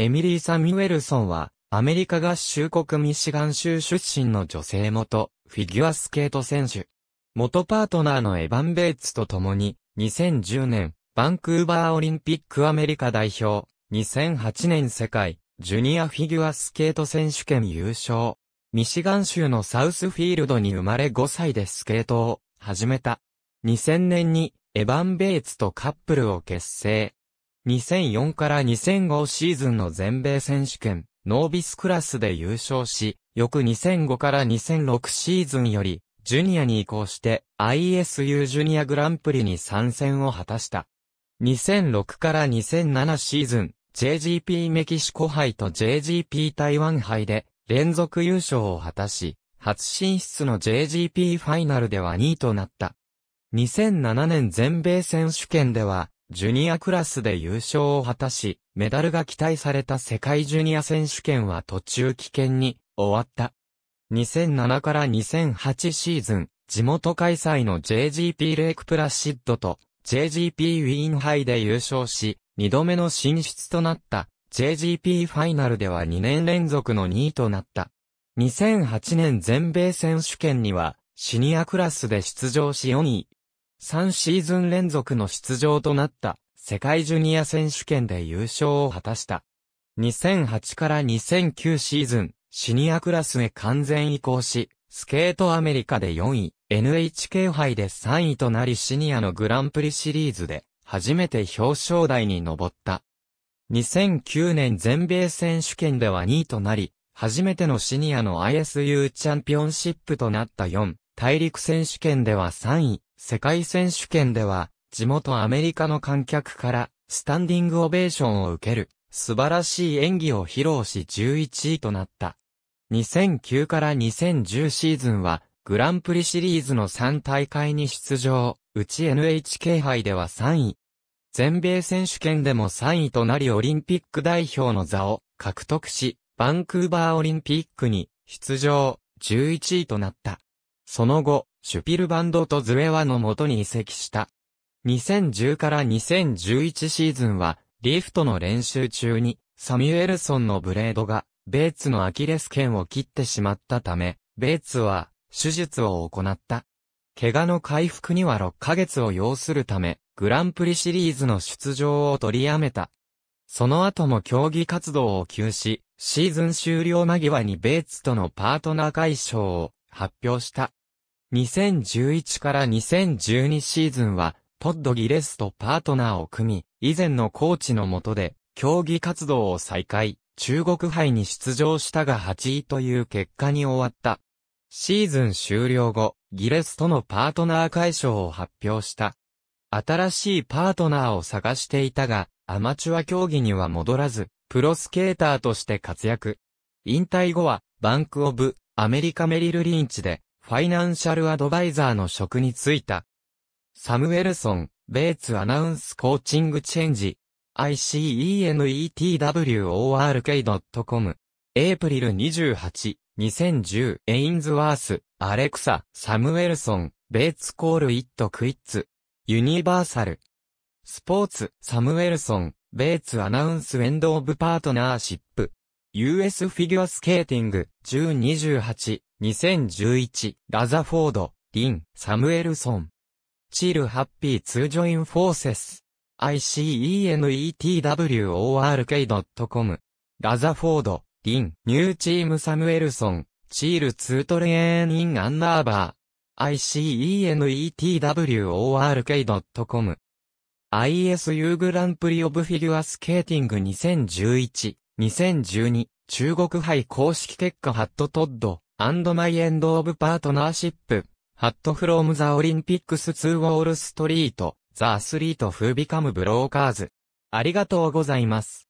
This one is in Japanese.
エミリー・サミュエルソンは、アメリカ合衆国ミシガン州出身の女性元、フィギュアスケート選手。元パートナーのエヴァン・ベイツと共に、2010年、バンクーバーオリンピックアメリカ代表、2008年世界、ジュニアフィギュアスケート選手権優勝。ミシガン州のサウスフィールドに生まれ5歳でスケートを始めた。2000年にエヴァン・ベイツとカップルを結成。2004から2005シーズンの全米選手権、ノービスクラスで優勝し、翌2005から2006シーズンより、ジュニアに移行して ISU ジュニアグランプリに参戦を果たした。2006から2007シーズン、JGP メキシコ杯と JGP 台湾杯で連続優勝を果たし、初進出の JGP ファイナルでは2位となった。2007年全米選手権では、ジュニアクラスで優勝を果たし、メダルが期待された世界ジュニア選手権は途中棄権に終わった。2007から2008シーズン、地元開催の JGP レイクプラシッドと JGP ウィーンイで優勝し、2度目の進出となった JGP ファイナルでは2年連続の2位となった。2008年全米選手権には、シニアクラスで出場し4位、3シーズン連続の出場となった世界ジュニア選手権で優勝を果たした。2008から2009シーズン、シニアクラスへ完全移行し、スケートアメリカで4位、NHK 杯で3位となりシニアのグランプリシリーズで初めて表彰台に上った。2009年全米選手権では2位となり、初めてのシニアの ISU チャンピオンシップとなった4、大陸選手権では3位、世界選手権では、地元アメリカの観客から、スタンディングオベーションを受ける、素晴らしい演技を披露し11位となった。2009から2010シーズンは、グランプリシリーズの3大会に出場、うち NHK 杯では3位。全米選手権でも3位となりオリンピック代表の座を獲得し、バンクーバーオリンピックに出場、11位となった。その後、シュピルバンドとズエワの元に移籍した。2010から2011シーズンは、リフトの練習中に、サミュエルソンのブレードが、ベーツのアキレス腱を切ってしまったため、ベーツは、手術を行った。怪我の回復には6ヶ月を要するため、グランプリシリーズの出場を取りやめた。その後も競技活動を休止、シーズン終了間際にベーツとのパートナー解消を発表した。2011から2012シーズンは、トッド・ギレスとパートナーを組み、以前のコーチの下で、競技活動を再開、中国杯に出場したが8位という結果に終わった。シーズン終了後、ギレスとのパートナー解消を発表した。新しいパートナーを探していたが、アマチュア競技には戻らず、プロスケーターとして活躍。引退後は、バンクオブ、アメリカメリルリンチで、ファイナンシャルアドバイザーの職に就いた。サムウェルソン、ベイツアナウンスコーチングチェンジ、ICENETWORK.com、エイプリル28、2010、エインズワース、アレクサ、サムウェルソン、ベイツコールイットクイッツ、ユニバーサル、スポーツ、サムウェルソン、ベイツアナウンスエンドオブパートナーシップ、US フィギュアスケーティング、1028、2011、ラザフォード、リン、サムエルソン。チールハッピーツージョインフォーセス。icenetwork.com。ラザフォード、リン、ニューチームサムエルソン、チールツートレーンインアンナーバー。icenetwork.com。ISU グランプリオブフィギュアスケーティング2011、2012、中国杯公式結果ハットトッド。and my end of partnership, hat from the Olympics to Wall Street, the athlete who become brokers. ありがとうございます。